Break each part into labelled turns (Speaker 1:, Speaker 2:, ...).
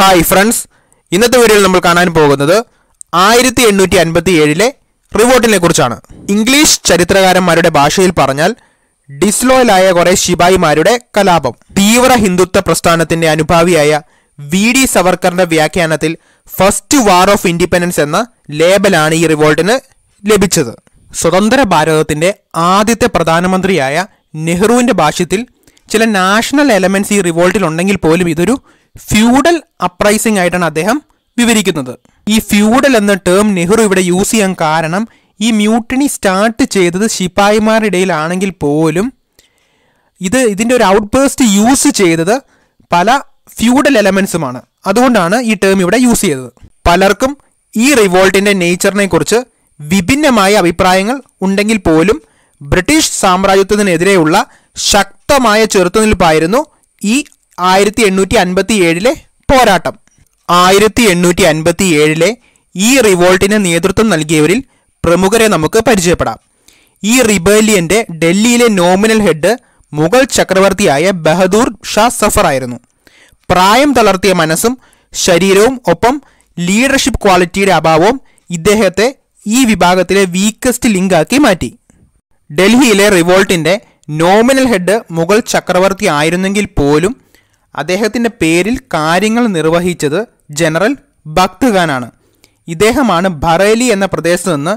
Speaker 1: hi friends ഇന്നത്തെ വീഡിയോയിൽ നമ്മൾ കാണാൻ പോകുന്നത് ആയിരത്തി എണ്ണൂറ്റി അൻപത്തി ഏഴിലെ റിവോട്ടിനെ കുറിച്ചാണ് ഇംഗ്ലീഷ് ചരിത്രകാരന്മാരുടെ ഭാഷയിൽ പറഞ്ഞാൽ ഡിസ്ലോയിലായ കുറേ ശിപായിമാരുടെ കലാപം തീവ്ര ഹിന്ദുത്വ പ്രസ്ഥാനത്തിന്റെ അനുഭാവിയായ വി ഡി സവർക്കറിന്റെ വ്യാഖ്യാനത്തിൽ ഫസ്റ്റ് വാർ ഓഫ് ഇൻഡിപെൻഡൻസ് എന്ന ലേബലാണ് ഈ റിവോൾട്ടിന് ലഭിച്ചത് സ്വതന്ത്ര ഭാരതത്തിന്റെ ആദ്യത്തെ പ്രധാനമന്ത്രിയായ നെഹ്റുവിന്റെ ഭാഷ്യത്തിൽ ചില നാഷണൽ എലമെന്റ്സ് ഈ റിവോൾട്ടിൽ ഉണ്ടെങ്കിൽ പോലും ഇതൊരു ഫ്യൂഡൽ അപ്രൈസിംഗ് ആയിട്ടാണ് അദ്ദേഹം വിവരിക്കുന്നത് ഈ ഫ്യൂഡൽ എന്ന ടേം നെഹ്റു ഇവിടെ യൂസ് ചെയ്യാൻ കാരണം ഈ മ്യൂട്ടണി സ്റ്റാർട്ട് ചെയ്തത് ശിപായിമാരുടെ ഇടയിലാണെങ്കിൽ പോലും ഇത് ഇതിൻ്റെ ഒരു ഔട്ട്ബേസ്റ്റ് യൂസ് ചെയ്തത് പല ഫ്യൂഡൽ എലമെൻസുമാണ് അതുകൊണ്ടാണ് ഈ ടേം ഇവിടെ യൂസ് ചെയ്തത് പലർക്കും ഈ റിവോൾട്ടിൻ്റെ നേച്ചറിനെ കുറിച്ച് വിഭിന്നമായ അഭിപ്രായങ്ങൾ ഉണ്ടെങ്കിൽ പോലും ബ്രിട്ടീഷ് സാമ്രാജ്യത്തിനെതിരെയുള്ള ശക്തമായ ചെറുത്തുനിൽപ്പായിരുന്നു ഈ ആയിരത്തി എണ്ണൂറ്റി അൻപത്തി ഏഴിലെ പോരാട്ടം ആയിരത്തി എണ്ണൂറ്റി അൻപത്തി ഏഴിലെ ഈ റിവോൾട്ടിന് നേതൃത്വം നൽകിയവരിൽ പ്രമുഖരെ നമുക്ക് പരിചയപ്പെടാം ഈ റിബേലിയന്റെ ഡൽഹിയിലെ നോമിനൽ ഹെഡ് മുഗൾ ചക്രവർത്തിയായ ബഹദൂർ ഷാ സഫർ ആയിരുന്നു പ്രായം തളർത്തിയ മനസ്സും ശരീരവും ഒപ്പം ലീഡർഷിപ്പ് ക്വാളിറ്റിയുടെ അഭാവവും ഇദ്ദേഹത്തെ ഈ വിഭാഗത്തിലെ വീക്കസ്റ്റ് ലിങ്കാക്കി മാറ്റി ഡൽഹിയിലെ റിവോൾട്ടിന്റെ നോമിനൽ ഹെഡ് മുഗൾ ചക്രവർത്തി ആയിരുന്നെങ്കിൽ പോലും അദ്ദേഹത്തിൻ്റെ പേരിൽ കാര്യങ്ങൾ നിർവഹിച്ചത് ജനറൽ ഭക്ത് ഖാനാണ് ഇദ്ദേഹമാണ് ബറേലി എന്ന പ്രദേശത്ത് നിന്ന്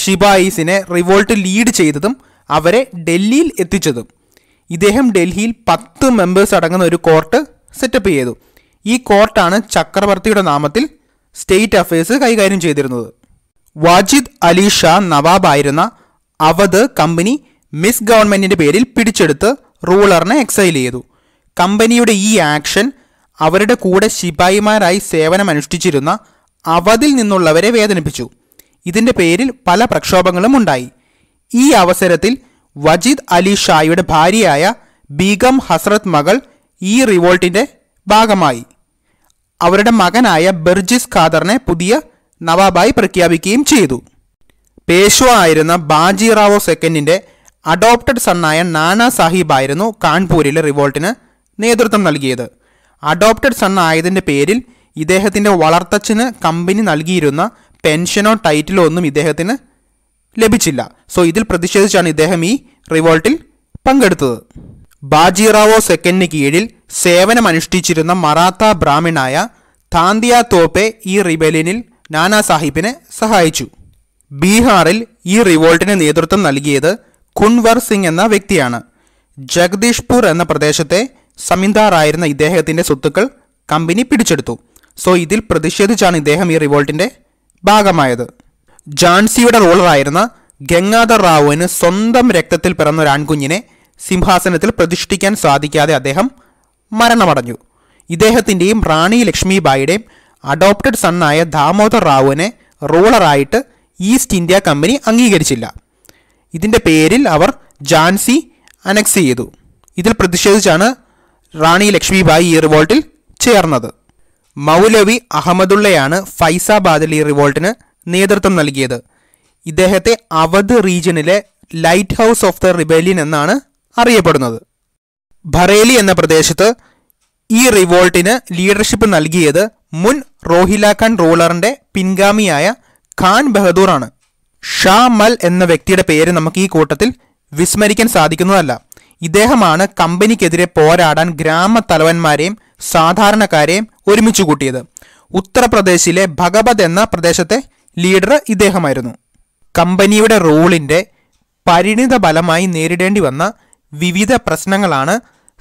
Speaker 1: ഷിബായിസിനെ റിവോൾട്ട് ലീഡ് ചെയ്തതും അവരെ ഡൽഹിയിൽ എത്തിച്ചതും ഇദ്ദേഹം ഡൽഹിയിൽ പത്ത് മെമ്പേഴ്സ് അടങ്ങുന്ന ഒരു കോർട്ട് സെറ്റപ്പ് ചെയ്തു ഈ കോർട്ടാണ് ചക്രവർത്തിയുടെ നാമത്തിൽ സ്റ്റേറ്റ് അഫയേഴ്സ് കൈകാര്യം ചെയ്തിരുന്നത് വാജിദ് അലി ഷാ നവാബായിരുന്ന അവധ് കമ്പനി മിസ് ഗവൺമെൻറ്റിൻ്റെ പേരിൽ പിടിച്ചെടുത്ത് റൂളറിനെ എക്സൈൽ ചെയ്തു കമ്പനിയുടെ ഈ ആക്ഷൻ അവരുടെ കൂടെ ശിപായിമാരായി സേവനമനുഷ്ഠിച്ചിരുന്ന അവതിൽ നിന്നുള്ളവരെ വേദനിപ്പിച്ചു ഇതിൻ്റെ പേരിൽ പല പ്രക്ഷോഭങ്ങളും ഉണ്ടായി ഈ അവസരത്തിൽ വജീദ് അലി ഷായുടെ ഭാര്യയായ ബീഗം ഹസ്രത് മകൾ ഈ റിവോൾട്ടിൻ്റെ ഭാഗമായി അവരുടെ മകനായ ബെർജിസ് ഖാദറിനെ പുതിയ നവാബായി പ്രഖ്യാപിക്കുകയും ചെയ്തു പേഷ്വ ആയിരുന്ന ബാജിറാവോ സെക്കൻഡിൻ്റെ അഡോപ്റ്റഡ് സണ്ണായ നാനാ സാഹിബ് ആയിരുന്നു കാൺപൂരിലെ റിവോൾട്ടിന് നേതൃത്വം നൽകിയത് അഡോപ്റ്റഡ് സൺ ആയതിൻ്റെ പേരിൽ ഇദ്ദേഹത്തിൻ്റെ വളർത്തച്ഛന് കമ്പനി നൽകിയിരുന്ന പെൻഷനോ ടൈറ്റിലോ ഒന്നും ഇദ്ദേഹത്തിന് ലഭിച്ചില്ല സോ ഇതിൽ പ്രതിഷേധിച്ചാണ് ഇദ്ദേഹം ഈ റിവോൾട്ടിൽ പങ്കെടുത്തത് ബാജിറാവോ സെക്കൻഡിന് കീഴിൽ സേവനമനുഷ്ഠിച്ചിരുന്ന മറാത്ത ബ്രാഹ്മിണായ താന്തിയ തോപ്പെ ഈ റിബലിനിൽ നാനാ സാഹിബിനെ സഹായിച്ചു ബീഹാറിൽ ഈ റിവോൾട്ടിന് നേതൃത്വം നൽകിയത് കുൻവർ സിംഗ് എന്ന വ്യക്തിയാണ് ജഗദീഷ്പൂർ എന്ന പ്രദേശത്തെ സമിന്ദാറായിരുന്ന ഇദ്ദേഹത്തിന്റെ സ്വത്തുക്കൾ കമ്പനി പിടിച്ചെടുത്തു സോ ഇതിൽ പ്രതിഷേധിച്ചാണ് ഇദ്ദേഹം ഈ റിവോൾട്ടിന്റെ ഭാഗമായത് ജാൻസിയുടെ റോളറായിരുന്ന ഗംഗാധർ റാവുവിന് സ്വന്തം രക്തത്തിൽ പിറന്ന ഒരു ആൺകുഞ്ഞിനെ സിംഹാസനത്തിൽ പ്രതിഷ്ഠിക്കാൻ സാധിക്കാതെ അദ്ദേഹം മരണമടഞ്ഞു ഇദ്ദേഹത്തിൻ്റെയും റാണി ലക്ഷ്മിബായിയുടെയും അഡോപ്റ്റഡ് സണ്ണായ ദാമോദർ റാവുവിനെ റൂളറായിട്ട് ഈസ്റ്റ് ഇന്ത്യ കമ്പനി അംഗീകരിച്ചില്ല ഇതിൻ്റെ പേരിൽ അവർ ജാൻസി അനക്സ് ചെയ്തു ഇതിൽ പ്രതിഷേധിച്ചാണ് റാണി ലക്ഷ്മിബായി ഈ റിവോൾട്ടിൽ ചേർന്നത് മൗലവി അഹമ്മദുള്ളയാണ് ഫൈസാബാദിൽ ഈ റിവോൾട്ടിന് നേതൃത്വം നൽകിയത് ഇദ്ദേഹത്തെ അവധ് റീജിയനിലെ lighthouse of the rebellion എന്നാണ് അറിയപ്പെടുന്നത് ഭറേലി എന്ന പ്രദേശത്ത് ഈ റിവോൾട്ടിന് ലീഡർഷിപ്പ് നൽകിയത് മുൻ റോഹില ഖാൻ റൂളറിന്റെ പിൻഗാമിയായ ഖാൻ ബഹദൂറാണ് ഷാ മൽ എന്ന വ്യക്തിയുടെ പേര് നമുക്ക് ഈ കൂട്ടത്തിൽ വിസ്മരിക്കാൻ സാധിക്കുന്നതല്ല ഇദ്ദേഹമാണ് കമ്പനിക്കെതിരെ പോരാടാൻ ഗ്രാമത്തലവന്മാരെയും സാധാരണക്കാരെയും ഒരുമിച്ച് കൂട്ടിയത് ഉത്തർപ്രദേശിലെ ഭഗപത് എന്ന പ്രദേശത്തെ ലീഡർ ഇദ്ദേഹമായിരുന്നു കമ്പനിയുടെ റോളിന്റെ പരിണിത ഫലമായി നേരിടേണ്ടി വന്ന വിവിധ പ്രശ്നങ്ങളാണ്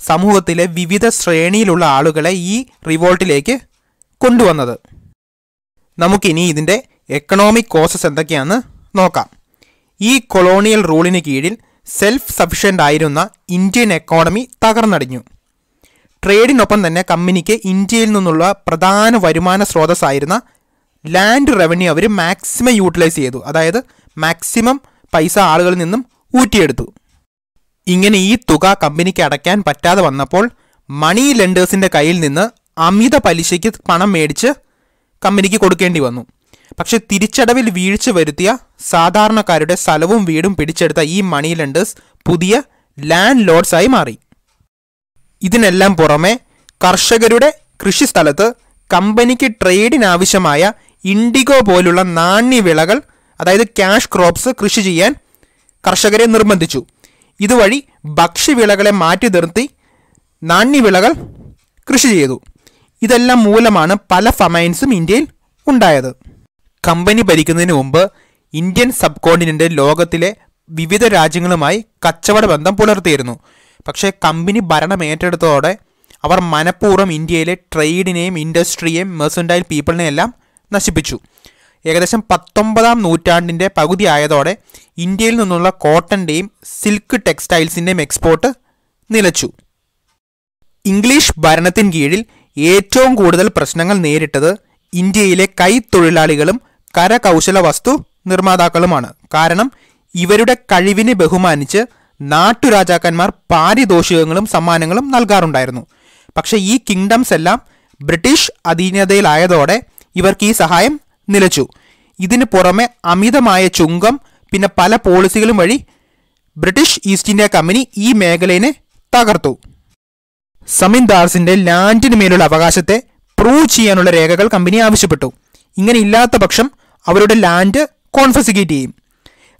Speaker 1: സമൂഹത്തിലെ വിവിധ ശ്രേണിയിലുള്ള ആളുകളെ ഈ റിവോൾട്ടിലേക്ക് കൊണ്ടുവന്നത് നമുക്കിനി ഇതിൻ്റെ എക്കണോമിക് കോസസ് എന്തൊക്കെയാണെന്ന് നോക്കാം ഈ കൊളോണിയൽ റൂളിന് കീഴിൽ സെൽഫ് സഫിഷ്യൻ്റ് ആയിരുന്ന ഇന്ത്യൻ എക്കോണമി തകർന്നടിഞ്ഞു ട്രേഡിനൊപ്പം തന്നെ കമ്പനിക്ക് ഇന്ത്യയിൽ നിന്നുള്ള പ്രധാന വരുമാന സ്രോതസ്സായിരുന്ന ലാൻഡ് റവന്യൂ അവർ മാക്സിമം യൂട്ടിലൈസ് ചെയ്തു അതായത് മാക്സിമം പൈസ ആളുകളിൽ നിന്നും ഊറ്റിയെടുത്തു ഇങ്ങനെ ഈ തുക കമ്പനിക്ക് അടയ്ക്കാൻ പറ്റാതെ വന്നപ്പോൾ മണി ലെൻഡേഴ്സിൻ്റെ കയ്യിൽ നിന്ന് അമിത പലിശയ്ക്ക് പണം മേടിച്ച് കമ്പനിക്ക് കൊടുക്കേണ്ടി വന്നു പക്ഷേ തിരിച്ചടവിൽ വീഴ്ച വരുത്തിയ സാധാരണക്കാരുടെ സ്ഥലവും വീടും പിടിച്ചെടുത്ത ഈ മണി ലെൻഡേഴ്സ് പുതിയ ലാൻഡ് ലോഡ്സായി മാറി ഇതിനെല്ലാം പുറമെ കർഷകരുടെ കൃഷിസ്ഥലത്ത് കമ്പനിക്ക് ട്രേഡിനാവശ്യമായ ഇൻഡിഗോ പോലുള്ള നാണ്യവിളകൾ അതായത് ക്യാഷ് ക്രോപ്സ് കൃഷി ചെയ്യാൻ കർഷകരെ നിർബന്ധിച്ചു ഇതുവഴി ഭക്ഷ്യവിളകളെ മാറ്റി നിർത്തി നാണ്യവിളകൾ കൃഷി ചെയ്തു ഇതെല്ലാം മൂലമാണ് പല ഫമൈൻസും ഇന്ത്യയിൽ ഉണ്ടായത് കമ്പനി ഭരിക്കുന്നതിന് മുമ്പ് ഇന്ത്യൻ സബ് കോണ്ടിനെൻ്റ് ലോകത്തിലെ വിവിധ രാജ്യങ്ങളുമായി കച്ചവട ബന്ധം പുലർത്തിയിരുന്നു പക്ഷേ കമ്പനി ഭരണം ഏറ്റെടുത്തതോടെ അവർ മനഃപൂർവ്വം ഇന്ത്യയിലെ ട്രേഡിനെയും ഇൻഡസ്ട്രിയെയും മെർസൻഡൈൽ പീപ്പിളിനെയും എല്ലാം നശിപ്പിച്ചു ഏകദേശം പത്തൊമ്പതാം നൂറ്റാണ്ടിൻ്റെ പകുതി ആയതോടെ ഇന്ത്യയിൽ നിന്നുള്ള കോട്ടൻ്റെയും സിൽക്ക് ടെക്സ്റ്റൈൽസിൻ്റെയും എക്സ്പോർട്ട് നിലച്ചു ഇംഗ്ലീഷ് ഭരണത്തിൻ കീഴിൽ ഏറ്റവും കൂടുതൽ പ്രശ്നങ്ങൾ നേരിട്ടത് ഇന്ത്യയിലെ കൈത്തൊഴിലാളികളും കരകൗശല വസ്തു നിർമ്മാതാക്കളുമാണ് കാരണം ഇവരുടെ കഴിവിനെ ബഹുമാനിച്ച് നാട്ടുരാജാക്കന്മാർ പാരിതോഷികങ്ങളും സമ്മാനങ്ങളും നൽകാറുണ്ടായിരുന്നു പക്ഷേ ഈ കിങ്ഡംസ് എല്ലാം ബ്രിട്ടീഷ് അധീനതയിലായതോടെ ഇവർക്ക് ഈ സഹായം നിലച്ചു ഇതിന് പുറമെ അമിതമായ ചുങ്കം പിന്നെ പല പോളിസികളും വഴി ബ്രിട്ടീഷ് ഈസ്റ്റ് ഇന്ത്യ കമ്പനി ഈ മേഖലയെ തകർത്തു സമീൻദാർസിന്റെ ലാൻഡിന് മേലുള്ള അവകാശത്തെ പ്രൂവ് ചെയ്യാനുള്ള രേഖകൾ കമ്പനി ആവശ്യപ്പെട്ടു ഇങ്ങനെ ഇല്ലാത്ത പക്ഷം അവരുടെ ലാൻഡ് കോൺഫസിഗേറ്റ് ചെയ്യും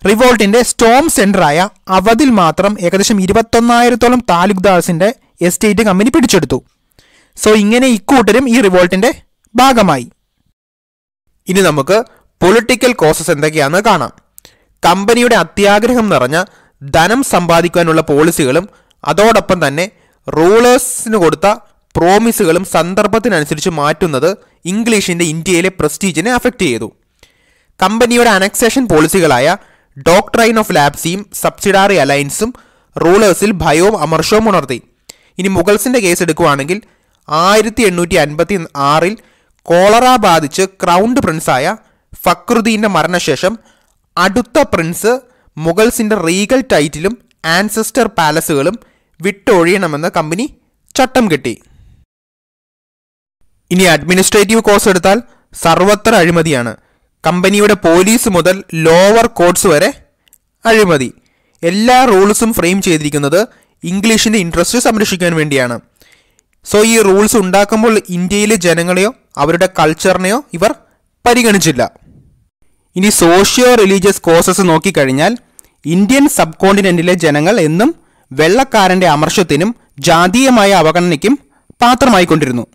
Speaker 1: റിവോൾട്ടിൻ്റെ സ്റ്റോം സെൻറ്ററായ അവധിൽ മാത്രം ഏകദേശം ഇരുപത്തൊന്നായിരത്തോളം താലൂക്ക്ദാസിൻ്റെ എസ്റ്റേറ്റ് കമ്പനി പിടിച്ചെടുത്തു സോ ഇങ്ങനെ ഇക്കൂട്ടരും ഈ റിവോൾട്ടിൻ്റെ ഭാഗമായി ഇനി നമുക്ക് പൊളിറ്റിക്കൽ കോസസ് എന്തൊക്കെയാണെന്ന് കാണാം കമ്പനിയുടെ അത്യാഗ്രഹം നിറഞ്ഞ ധനം സമ്പാദിക്കാനുള്ള പോളിസികളും അതോടൊപ്പം തന്നെ റൂളേഴ്സിന് കൊടുത്ത പ്രോമിസുകളും സന്ദർഭത്തിനനുസരിച്ച് മാറ്റുന്നത് ഇംഗ്ലീഷിൻ്റെ ഇന്ത്യയിലെ പ്രസ്റ്റീജിനെ അഫക്റ്റ് ചെയ്തു കമ്പനിയുടെ അനക്സേഷൻ പോളിസികളായ ഡോക്ട്രൈൻ ഓഫ് ലാബ്സിയും സബ്സിഡാറി അലയൻസും റൂളേഴ്സിൽ ഭയവും അമർഷവും ഉണർത്തി ഇനി മുഗൾസിൻ്റെ കേസ് എടുക്കുകയാണെങ്കിൽ ആയിരത്തി എണ്ണൂറ്റി അൻപത്തി ആറിൽ കോളറ ബാധിച്ച് ക്രൗണ്ട് പ്രിൻസായ ഫക്രുദ്ദീൻ്റെ മരണശേഷം അടുത്ത പ്രിൻസ് മുഗൾസിൻ്റെ റീഗൽ ടൈറ്റിലും ആൻസസ്റ്റർ പാലസുകളും വിട്ടൊഴിയണമെന്ന് കമ്പനി ചട്ടം കിട്ടി ഇനി അഡ്മിനിസ്ട്രേറ്റീവ് കോഴ്സ് എടുത്താൽ സർവത്ര അഴിമതിയാണ് കമ്പനിയുടെ പോലീസ് മുതൽ ലോവർ കോർട്സ് വരെ അഴിമതി എല്ലാ റൂൾസും ഫ്രെയിം ചെയ്തിരിക്കുന്നത് ഇംഗ്ലീഷിൻ്റെ ഇൻട്രസ്റ്റ് സംരക്ഷിക്കാൻ വേണ്ടിയാണ് സോ ഈ റൂൾസ് ഉണ്ടാക്കുമ്പോൾ ഇന്ത്യയിലെ ജനങ്ങളെയോ അവരുടെ കൾച്ചറിനെയോ ഇവർ പരിഗണിച്ചില്ല ഇനി സോഷ്യോ റിലീജിയസ് കോസസ് നോക്കിക്കഴിഞ്ഞാൽ ഇന്ത്യൻ സബ് കോണ്ടിനെൻറ്റിലെ ജനങ്ങൾ എന്നും വെള്ളക്കാരൻ്റെ അമർഷത്തിനും ജാതീയമായ അവഗണനയ്ക്കും പാത്രമായിക്കൊണ്ടിരുന്നു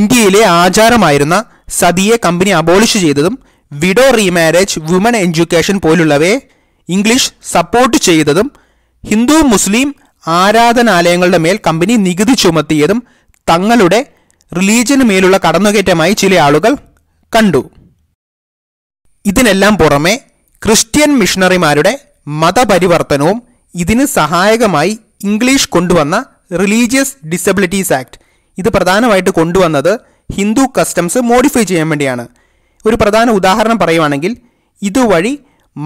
Speaker 1: ഇന്ത്യയിലെ ആചാരമായിരുന്ന സതിയെ കമ്പനി അബോളിഷ് ചെയ്തതും വിഡോ റീമാരേജ് വുമൺ എഡ്യൂക്കേഷൻ പോലുള്ളവയെ ഇംഗ്ലീഷ് സപ്പോർട്ട് ചെയ്തതും ഹിന്ദു മുസ്ലിം ആരാധനാലയങ്ങളുടെ മേൽ കമ്പനി നികുതി ചുമത്തിയതും തങ്ങളുടെ റിലീജിയന് മേലുള്ള കടന്നുകയറ്റമായി ചില ആളുകൾ കണ്ടു ഇതിനെല്ലാം പുറമെ ക്രിസ്ത്യൻ മിഷണറിമാരുടെ മതപരിവർത്തനവും ഇതിന് സഹായകമായി ഇംഗ്ലീഷ് കൊണ്ടുവന്ന റിലീജിയസ് ഡിസബിലിറ്റീസ് ആക്ട് ഇത് പ്രധാനമായിട്ട് കൊണ്ടുവന്നത് ഹിന്ദു കസ്റ്റംസ് മോഡിഫൈ ചെയ്യാൻ വേണ്ടിയാണ് ഒരു പ്രധാന ഉദാഹരണം പറയുവാണെങ്കിൽ ഇതുവഴി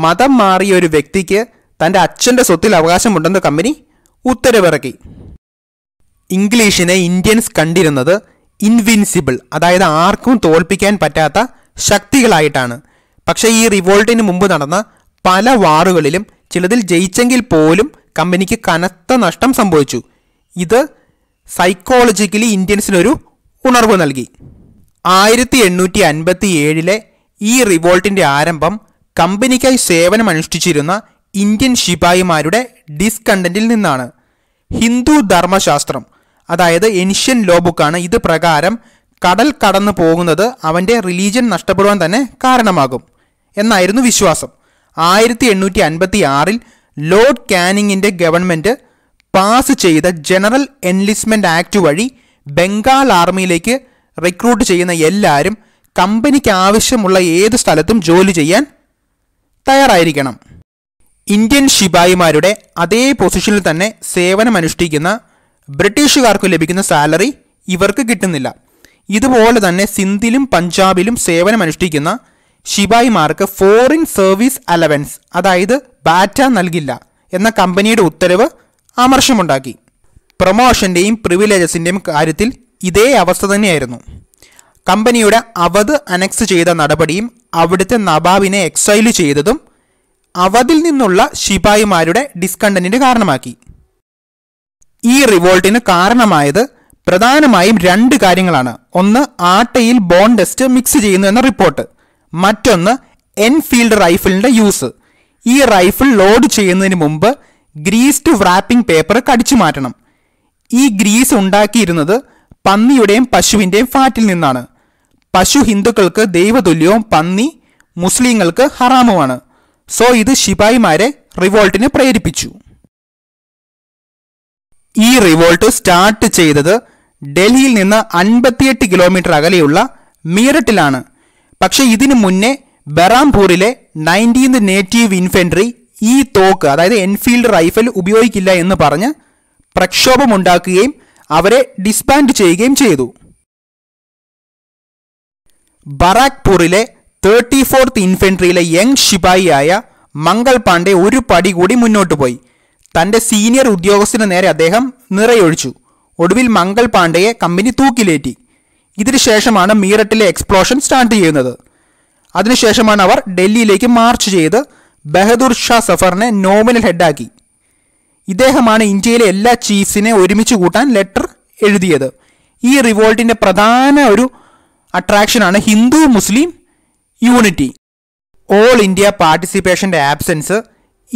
Speaker 1: മതം മാറിയ ഒരു വ്യക്തിക്ക് തൻ്റെ അച്ഛൻ്റെ സ്വത്തിൽ അവകാശമുണ്ടെന്ന് കമ്പനി ഉത്തരവിറക്കി ഇംഗ്ലീഷിനെ ഇന്ത്യൻസ് കണ്ടിരുന്നത് ഇൻവിൻസിബിൾ അതായത് ആർക്കും തോൽപ്പിക്കാൻ പറ്റാത്ത ശക്തികളായിട്ടാണ് പക്ഷേ ഈ റിവോൾട്ടിന് മുമ്പ് നടന്ന പല വാറുകളിലും ചിലതിൽ ജയിച്ചെങ്കിൽ പോലും കമ്പനിക്ക് കനത്ത നഷ്ടം സംഭവിച്ചു ഇത് സൈക്കോളജിക്കലി ഇന്ത്യൻസിനൊരു ഉണർവ് നൽകി ആയിരത്തി എണ്ണൂറ്റി അൻപത്തി ഏഴിലെ ഈ റിവോൾട്ടിൻ്റെ ആരംഭം കമ്പനിക്കായി സേവനമനുഷ്ഠിച്ചിരുന്ന ഇന്ത്യൻ ശിപായിമാരുടെ ഡിസ്കണ്ടൻറ്റിൽ നിന്നാണ് ഹിന്ദു ധർമ്മശാസ്ത്രം അതായത് ഏൻഷ്യൻ ലോ ബുക്കാണ് ഇത് പ്രകാരം കടൽ കടന്നു പോകുന്നത് അവൻ്റെ റിലീജിയൻ നഷ്ടപ്പെടുവാൻ തന്നെ കാരണമാകും എന്നായിരുന്നു വിശ്വാസം ആയിരത്തി എണ്ണൂറ്റി അൻപത്തി ആറിൽ ലോർഡ് കാനിങ്ങിൻ്റെ ഗവൺമെൻറ് പാസ് ചെയ്ത ജനറൽ എൻലിസ്റ്റ്മെൻറ്റ് ആക്ട് വഴി ബംഗാൾ ആർമിയിലേക്ക് റിക്രൂട്ട് ചെയ്യുന്ന എല്ലാവരും കമ്പനിക്ക് ആവശ്യമുള്ള ഏത് സ്ഥലത്തും ജോലി ചെയ്യാൻ തയ്യാറായിരിക്കണം ഇന്ത്യൻ ശിപായിമാരുടെ അതേ പൊസിഷനിൽ തന്നെ സേവനമനുഷ്ഠിക്കുന്ന ബ്രിട്ടീഷുകാർക്ക് ലഭിക്കുന്ന സാലറി ഇവർക്ക് കിട്ടുന്നില്ല ഇതുപോലെ തന്നെ സിന്ധിലും പഞ്ചാബിലും സേവനമനുഷ്ഠിക്കുന്ന ശിപായിമാർക്ക് ഫോറിൻ സർവീസ് അലവൻസ് അതായത് ബാറ്റ നൽകില്ല എന്ന കമ്പനിയുടെ ഉത്തരവ് ആമർശമുണ്ടാക്കി പ്രൊമോഷൻ്റെയും പ്രിവിലേജസിൻ്റെയും കാര്യത്തിൽ ഇതേ അവസ്ഥ തന്നെയായിരുന്നു കമ്പനിയുടെ അവധ് അനക്സ് ചെയ്ത നടപടിയും അവിടുത്തെ നബാബിനെ എക്സൈൽ ചെയ്തതും അവധിൽ നിന്നുള്ള ശിപായിമാരുടെ ഡിസ്കണ്ടന്റിന് കാരണമാക്കി ഈ റിവോൾട്ടിന് കാരണമായത് പ്രധാനമായും രണ്ട് കാര്യങ്ങളാണ് ഒന്ന് ആട്ടയിൽ ബോൺ മിക്സ് ചെയ്യുന്നു എന്ന റിപ്പോർട്ട് മറ്റൊന്ന് എൻഫീൽഡ് റൈഫിളിൻ്റെ യൂസ് ഈ റൈഫിൾ ലോഡ് ചെയ്യുന്നതിന് മുമ്പ് ഗ്രീസ്ഡ് വ്രാപ്പിംഗ് പേപ്പർ കടിച്ചു മാറ്റണം ഈ ഗ്രീസ് ഉണ്ടാക്കിയിരുന്നത് പന്നിയുടെയും പശുവിൻ്റെയും ഫാറ്റിൽ നിന്നാണ് പശു ഹിന്ദുക്കൾക്ക് ദൈവതുല്യവും പന്നി മുസ്ലിങ്ങൾക്ക് ഹറാമുമാണ് സോ ഇത് ശിപായിമാരെ റിവോൾട്ടിന് പ്രേരിപ്പിച്ചു ഈ റിവോൾട്ട് സ്റ്റാർട്ട് ചെയ്തത് ഡൽഹിയിൽ നിന്ന് അൻപത്തിയെട്ട് കിലോമീറ്റർ അകലെയുള്ള മീററ്റിലാണ് പക്ഷെ ഇതിനു മുന്നേ ബറാംപൂരിലെ നയൻറ്റീൻത് നേറ്റീവ് ഇൻഫെൻട്രി ഈ തോക്ക് അതായത് എൻഫീൽഡ് റൈഫൽ ഉപയോഗിക്കില്ല എന്ന് പറഞ്ഞ് പ്രക്ഷോഭമുണ്ടാക്കുകയും അവരെ ഡിസ്ബാൻഡ് ചെയ്യുകയും ചെയ്തു ബറാക്പൂറിലെ തേർട്ടി ഫോർത്ത് ഇൻഫെൻട്രിയിലെ യങ് ശിപായിയായ മംഗൾ പാണ്ഡെ ഒരു പടി കൂടി മുന്നോട്ട് പോയി തന്റെ സീനിയർ ഉദ്യോഗസ്ഥന് നേരെ അദ്ദേഹം നിറയൊഴിച്ചു ഒടുവിൽ മംഗൾ പാണ്ഡെയെ കമ്പനി തൂക്കിലേറ്റി ഇതിനുശേഷമാണ് മീററ്റിലെ എക്സ്പ്ലോഷൻ സ്റ്റാർട്ട് ചെയ്യുന്നത് അതിനുശേഷമാണ് അവർ ഡൽഹിയിലേക്ക് മാർച്ച് ചെയ്ത് ബഹദൂർ ഷാ സഫറിനെ നോമിനൽ ഹെഡാക്കി ഇദ്ദേഹമാണ് ഇന്ത്യയിലെ എല്ലാ ചീഫ്സിനെ ഒരുമിച്ച് കൂട്ടാൻ ലെറ്റർ എഴുതിയത് ഈ റിവോൾട്ടിൻ്റെ പ്രധാന ഒരു അട്രാക്ഷനാണ് Hindu Muslim unity all India പാർട്ടിസിപ്പേഷൻ്റെ ആബ്സെൻസ്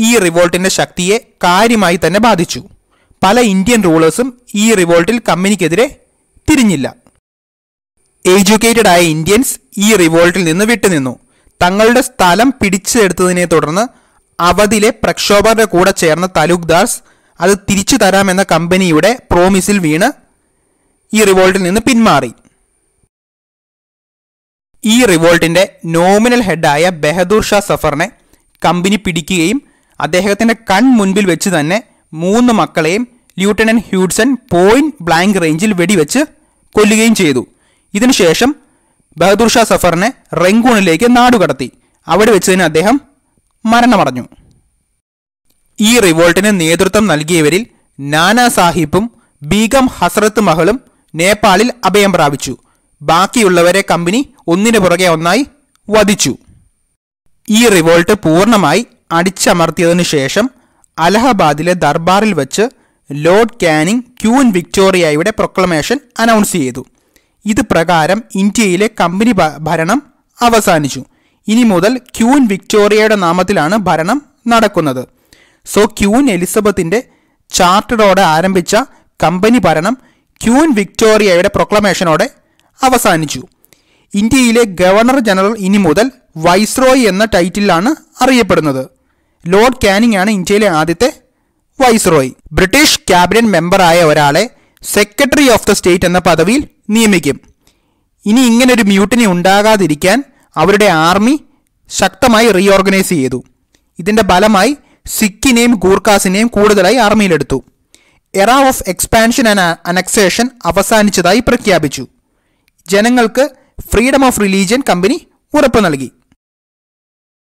Speaker 1: ഈ റിവോൾട്ടിൻ്റെ ശക്തിയെ കാര്യമായി തന്നെ ബാധിച്ചു പല ഇന്ത്യൻ റൂളേഴ്സും ഈ റിവോൾട്ടിൽ കമ്പനിക്കെതിരെ തിരിഞ്ഞില്ല എഡ്യൂക്കേറ്റഡ് ആയ ഇന്ത്യൻസ് ഈ റിവോൾട്ടിൽ നിന്ന് വിട്ടുനിന്നു തങ്ങളുടെ സ്ഥലം പിടിച്ചെടുത്തതിനെ തുടർന്ന് അവധിലെ പ്രക്ഷോഭകരുടെ കൂടെ ചേർന്ന താലൂക്ക്ദാർസ് അത് തിരിച്ചു തരാമെന്ന കമ്പനിയുടെ പ്രോമിസിൽ വീണ് ഈ റിവോൾട്ടിൽ നിന്ന് പിന്മാറി ഈ റിവോൾട്ടിന്റെ നോമിനൽ ഹെഡായ ബഹദൂർ ഷാ സഫറിനെ കമ്പനി പിടിക്കുകയും കൺ മുൻപിൽ വെച്ച് തന്നെ മൂന്ന് മക്കളെയും ല്യൂട്ടനൻറ്റ് ഹ്യൂഡ്സൺ പോയിന്റ് ബ്ലാങ്ക് റേഞ്ചിൽ വെടിവെച്ച് കൊല്ലുകയും ചെയ്തു ഇതിനുശേഷം ബഹദൂർ ഷാ സഫറിനെ റെങ്കൂണിലേക്ക് നാടുകടത്തി അവിടെ വെച്ച് തന്നെ അദ്ദേഹം മരണമടഞ്ഞു ഈ റിവോൾട്ടിന് നേതൃത്വം നൽകിയവരിൽ നാനാ സാഹിബും ബീഗം ഹസ്രത്ത് മഹളും നേപ്പാളിൽ അഭയം പ്രാപിച്ചു ബാക്കിയുള്ളവരെ കമ്പനി ഒന്നിനു പുറകെ ഒന്നായി വധിച്ചു ഈ റിവോൾട്ട് പൂർണ്ണമായി അടിച്ചമർത്തിയതിനു ശേഷം അലഹബാദിലെ ദർബാറിൽ വച്ച് ലോർഡ് കാനിങ് ക്യൂൻ വിക്ടോറിയയുടെ പ്രൊക്ലമേഷൻ അനൗൺസ് ചെയ്തു ഇത് പ്രകാരം ഇന്ത്യയിലെ കമ്പനി ഭരണം അവസാനിച്ചു ഇനി മുതൽ ക്യൂൻ വിക്ടോറിയയുടെ നാമത്തിലാണ് ഭരണം നടക്കുന്നത് സോ ക്യൂൻ എലിസബത്തിൻ്റെ ചാർട്ടറോടെ ആരംഭിച്ച കമ്പനി ഭരണം ക്യൂൻ വിക്ടോറിയയുടെ പ്രൊക്ലമേഷനോടെ അവസാനിച്ചു ഇന്ത്യയിലെ ഗവർണർ ജനറൽ ഇനി മുതൽ വൈസ്രോയ് എന്ന ടൈറ്റിലാണ് അറിയപ്പെടുന്നത് ലോർഡ് കാനിങ് ആണ് ഇന്ത്യയിലെ ആദ്യത്തെ വൈസ്രോയ് ബ്രിട്ടീഷ് ക്യാബിനറ്റ് മെമ്പറായ ഒരാളെ സെക്രട്ടറി ഓഫ് ദ സ്റ്റേറ്റ് എന്ന പദവിയിൽ നിയമിക്കും ഇനി ഇങ്ങനൊരു മ്യൂട്ടിനി ഉണ്ടാകാതിരിക്കാൻ അവരുടെ ആർമി ശക്തമായി റീഓർഗനൈസ് ചെയ്തു ഇതിൻ്റെ ഫലമായി സിക്കിനെയും ഗൂർഖാസിനെയും കൂടുതലായി ആർമിയിലെടുത്തു era of expansion and annexation അവസാനിച്ചതായി പ്രഖ്യാപിച്ചു ജനങ്ങൾക്ക് ഫ്രീഡം ഓഫ് റിലീജിയൻ കമ്പനി ഉറപ്പ് നൽകി